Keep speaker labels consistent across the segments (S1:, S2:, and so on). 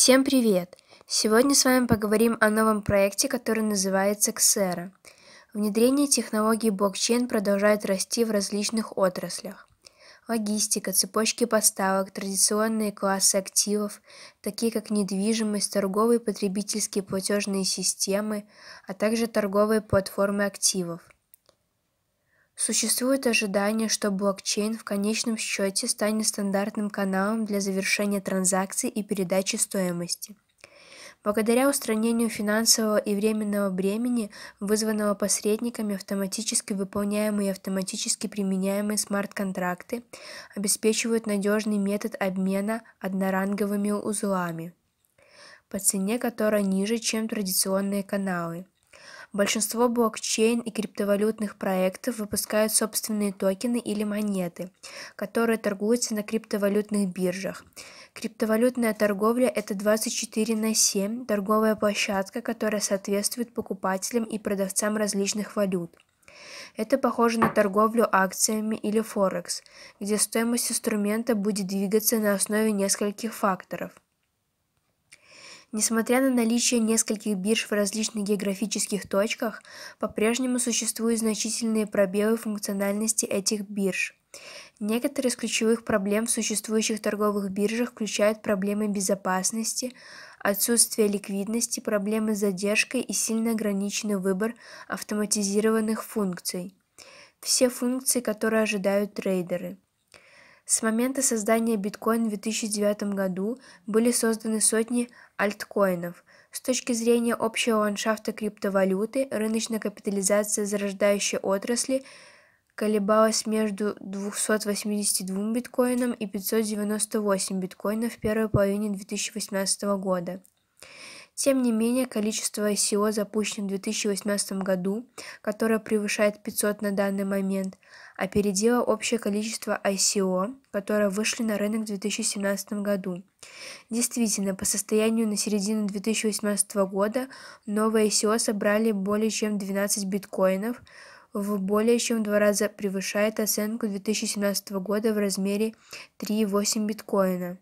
S1: Всем привет! Сегодня с вами поговорим о новом проекте, который называется Xero. Внедрение технологии блокчейн продолжает расти в различных отраслях. Логистика, цепочки поставок, традиционные классы активов, такие как недвижимость, торговые потребительские платежные системы, а также торговые платформы активов – Существует ожидание, что блокчейн в конечном счете станет стандартным каналом для завершения транзакций и передачи стоимости. Благодаря устранению финансового и временного бремени, вызванного посредниками, автоматически выполняемые и автоматически применяемые смарт-контракты обеспечивают надежный метод обмена одноранговыми узлами по цене которой ниже, чем традиционные каналы – Большинство блокчейн и криптовалютных проектов выпускают собственные токены или монеты, которые торгуются на криптовалютных биржах. Криптовалютная торговля – это 24 на 7 торговая площадка, которая соответствует покупателям и продавцам различных валют. Это похоже на торговлю акциями или Форекс, где стоимость инструмента будет двигаться на основе нескольких факторов – Несмотря на наличие нескольких бирж в различных географических точках, по-прежнему существуют значительные пробелы в функциональности этих бирж. Некоторые из ключевых проблем в существующих торговых биржах включают проблемы безопасности, отсутствие ликвидности, проблемы с задержкой и сильно ограниченный выбор автоматизированных функций. Все функции, которые ожидают трейдеры – с момента создания биткоин в 2009 году были созданы сотни альткоинов. С точки зрения общего ландшафта криптовалюты, рыночная капитализация зарождающей отрасли колебалась между 282 биткоином и 598 биткоинов в первой половине 2018 года. Тем не менее, количество ICO, запущенных в 2018 году, которое превышает 500 на данный момент, опередило а общее количество ICO, которые вышли на рынок в 2017 году. Действительно, по состоянию на середину 2018 года новые ICO собрали более чем 12 биткоинов, в более чем два раза превышает оценку 2017 года в размере 3,8 биткоина.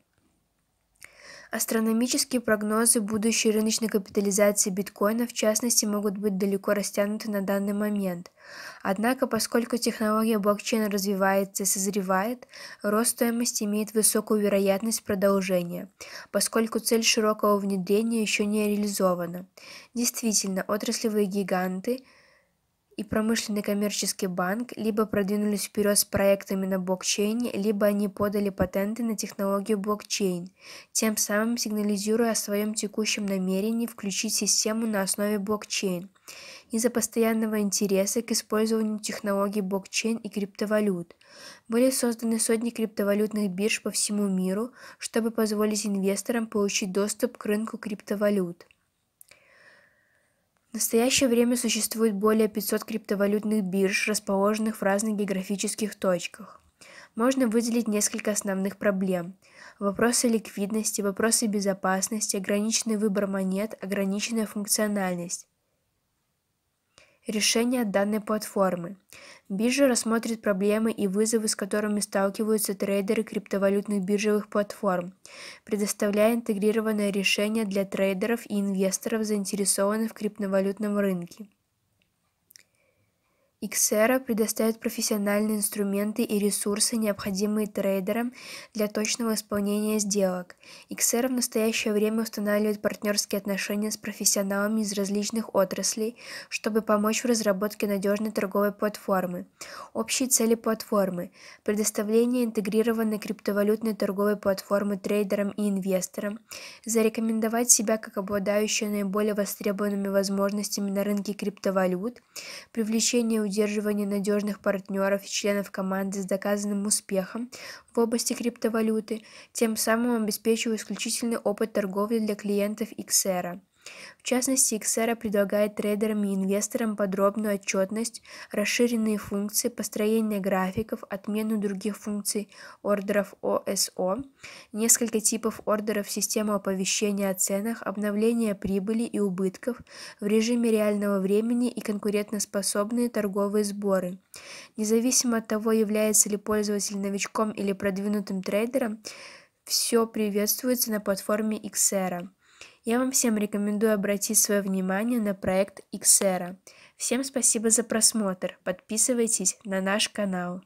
S1: Астрономические прогнозы будущей рыночной капитализации биткоина, в частности, могут быть далеко растянуты на данный момент. Однако, поскольку технология блокчейна развивается и созревает, рост стоимости имеет высокую вероятность продолжения, поскольку цель широкого внедрения еще не реализована. Действительно, отраслевые гиганты – и промышленный коммерческий банк либо продвинулись вперед с проектами на блокчейне, либо они подали патенты на технологию блокчейн, тем самым сигнализируя о своем текущем намерении включить систему на основе блокчейн. Из-за постоянного интереса к использованию технологий блокчейн и криптовалют были созданы сотни криптовалютных бирж по всему миру, чтобы позволить инвесторам получить доступ к рынку криптовалют. В настоящее время существует более 500 криптовалютных бирж, расположенных в разных географических точках. Можно выделить несколько основных проблем. Вопросы ликвидности, вопросы безопасности, ограниченный выбор монет, ограниченная функциональность решения данной платформы. Биржа рассмотрит проблемы и вызовы, с которыми сталкиваются трейдеры криптовалютных биржевых платформ, предоставляя интегрированное решение для трейдеров и инвесторов, заинтересованных в криптовалютном рынке. Xero предоставит профессиональные инструменты и ресурсы, необходимые трейдерам для точного исполнения сделок. Xero в настоящее время устанавливает партнерские отношения с профессионалами из различных отраслей, чтобы помочь в разработке надежной торговой платформы. Общие цели платформы – предоставление интегрированной криптовалютной торговой платформы трейдерам и инвесторам, зарекомендовать себя как обладающую наиболее востребованными возможностями на рынке криптовалют, привлечение аудитории поддерживание надежных партнеров и членов команды с доказанным успехом в области криптовалюты, тем самым обеспечивая исключительный опыт торговли для клиентов XR. В частности, Xero предлагает трейдерам и инвесторам подробную отчетность, расширенные функции, построение графиков, отмену других функций ордеров ОСО, несколько типов ордеров системы оповещения о ценах, обновление прибыли и убытков в режиме реального времени и конкурентоспособные торговые сборы. Независимо от того, является ли пользователь новичком или продвинутым трейдером, все приветствуется на платформе Xero. Я вам всем рекомендую обратить свое внимание на проект Xera. Всем спасибо за просмотр. Подписывайтесь на наш канал.